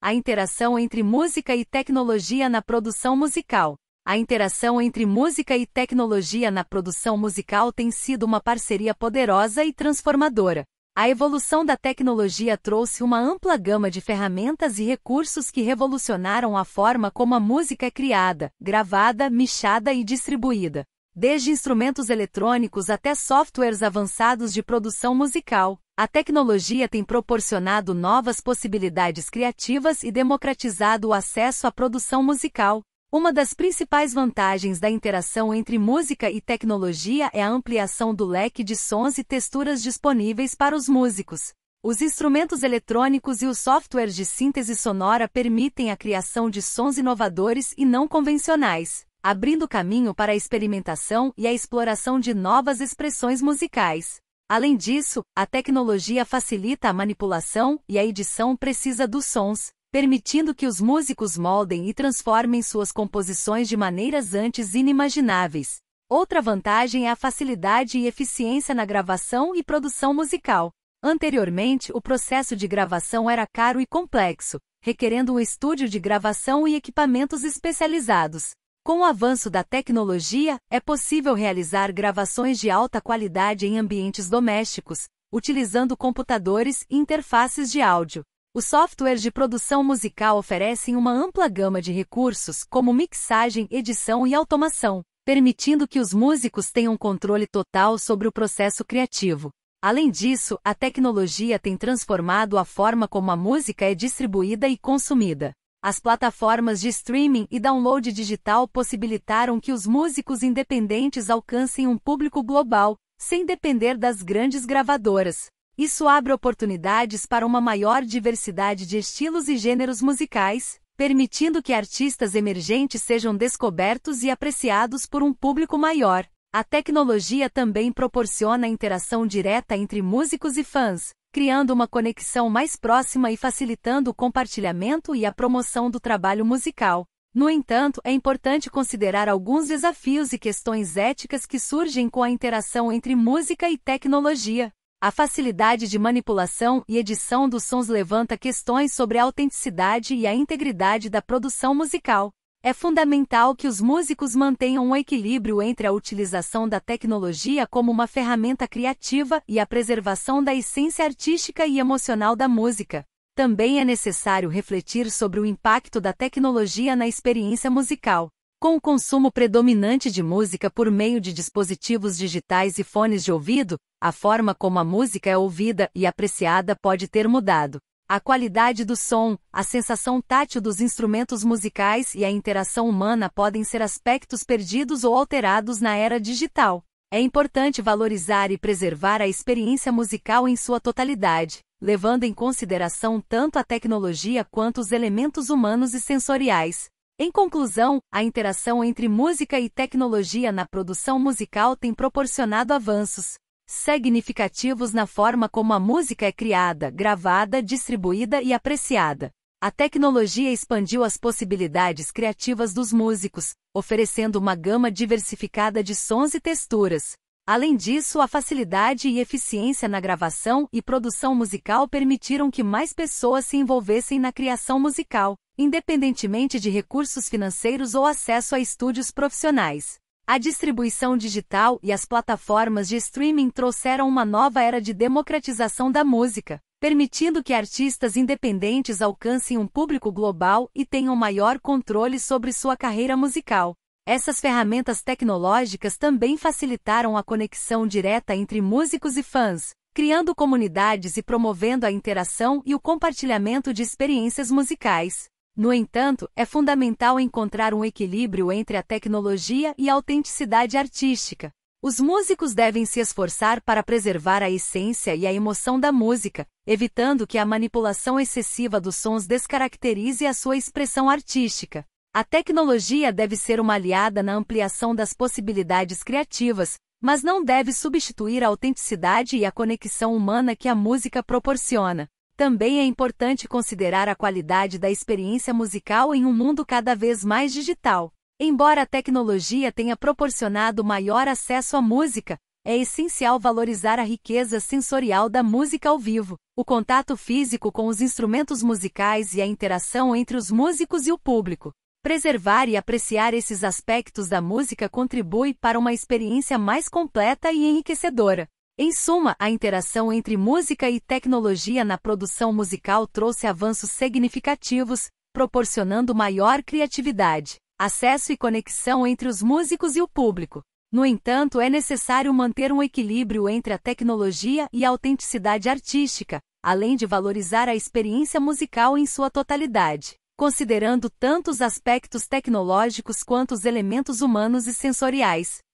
a interação entre música e tecnologia na produção musical. A interação entre música e tecnologia na produção musical tem sido uma parceria poderosa e transformadora. A evolução da tecnologia trouxe uma ampla gama de ferramentas e recursos que revolucionaram a forma como a música é criada, gravada, mixada e distribuída. Desde instrumentos eletrônicos até softwares avançados de produção musical, a tecnologia tem proporcionado novas possibilidades criativas e democratizado o acesso à produção musical. Uma das principais vantagens da interação entre música e tecnologia é a ampliação do leque de sons e texturas disponíveis para os músicos. Os instrumentos eletrônicos e os softwares de síntese sonora permitem a criação de sons inovadores e não convencionais, abrindo caminho para a experimentação e a exploração de novas expressões musicais. Além disso, a tecnologia facilita a manipulação e a edição precisa dos sons, permitindo que os músicos moldem e transformem suas composições de maneiras antes inimagináveis. Outra vantagem é a facilidade e eficiência na gravação e produção musical. Anteriormente, o processo de gravação era caro e complexo, requerendo um estúdio de gravação e equipamentos especializados. Com o avanço da tecnologia, é possível realizar gravações de alta qualidade em ambientes domésticos, utilizando computadores e interfaces de áudio. Os softwares de produção musical oferecem uma ampla gama de recursos, como mixagem, edição e automação, permitindo que os músicos tenham controle total sobre o processo criativo. Além disso, a tecnologia tem transformado a forma como a música é distribuída e consumida. As plataformas de streaming e download digital possibilitaram que os músicos independentes alcancem um público global, sem depender das grandes gravadoras. Isso abre oportunidades para uma maior diversidade de estilos e gêneros musicais, permitindo que artistas emergentes sejam descobertos e apreciados por um público maior. A tecnologia também proporciona interação direta entre músicos e fãs, criando uma conexão mais próxima e facilitando o compartilhamento e a promoção do trabalho musical. No entanto, é importante considerar alguns desafios e questões éticas que surgem com a interação entre música e tecnologia. A facilidade de manipulação e edição dos sons levanta questões sobre a autenticidade e a integridade da produção musical. É fundamental que os músicos mantenham um equilíbrio entre a utilização da tecnologia como uma ferramenta criativa e a preservação da essência artística e emocional da música. Também é necessário refletir sobre o impacto da tecnologia na experiência musical. Com o consumo predominante de música por meio de dispositivos digitais e fones de ouvido, a forma como a música é ouvida e apreciada pode ter mudado. A qualidade do som, a sensação tátil dos instrumentos musicais e a interação humana podem ser aspectos perdidos ou alterados na era digital. É importante valorizar e preservar a experiência musical em sua totalidade, levando em consideração tanto a tecnologia quanto os elementos humanos e sensoriais. Em conclusão, a interação entre música e tecnologia na produção musical tem proporcionado avanços, significativos na forma como a música é criada, gravada, distribuída e apreciada. A tecnologia expandiu as possibilidades criativas dos músicos, oferecendo uma gama diversificada de sons e texturas. Além disso, a facilidade e eficiência na gravação e produção musical permitiram que mais pessoas se envolvessem na criação musical, independentemente de recursos financeiros ou acesso a estúdios profissionais. A distribuição digital e as plataformas de streaming trouxeram uma nova era de democratização da música, permitindo que artistas independentes alcancem um público global e tenham maior controle sobre sua carreira musical. Essas ferramentas tecnológicas também facilitaram a conexão direta entre músicos e fãs, criando comunidades e promovendo a interação e o compartilhamento de experiências musicais. No entanto, é fundamental encontrar um equilíbrio entre a tecnologia e a autenticidade artística. Os músicos devem se esforçar para preservar a essência e a emoção da música, evitando que a manipulação excessiva dos sons descaracterize a sua expressão artística. A tecnologia deve ser uma aliada na ampliação das possibilidades criativas, mas não deve substituir a autenticidade e a conexão humana que a música proporciona. Também é importante considerar a qualidade da experiência musical em um mundo cada vez mais digital. Embora a tecnologia tenha proporcionado maior acesso à música, é essencial valorizar a riqueza sensorial da música ao vivo. O contato físico com os instrumentos musicais e a interação entre os músicos e o público. Preservar e apreciar esses aspectos da música contribui para uma experiência mais completa e enriquecedora. Em suma, a interação entre música e tecnologia na produção musical trouxe avanços significativos, proporcionando maior criatividade, acesso e conexão entre os músicos e o público. No entanto, é necessário manter um equilíbrio entre a tecnologia e a autenticidade artística, além de valorizar a experiência musical em sua totalidade, considerando tanto os aspectos tecnológicos quanto os elementos humanos e sensoriais.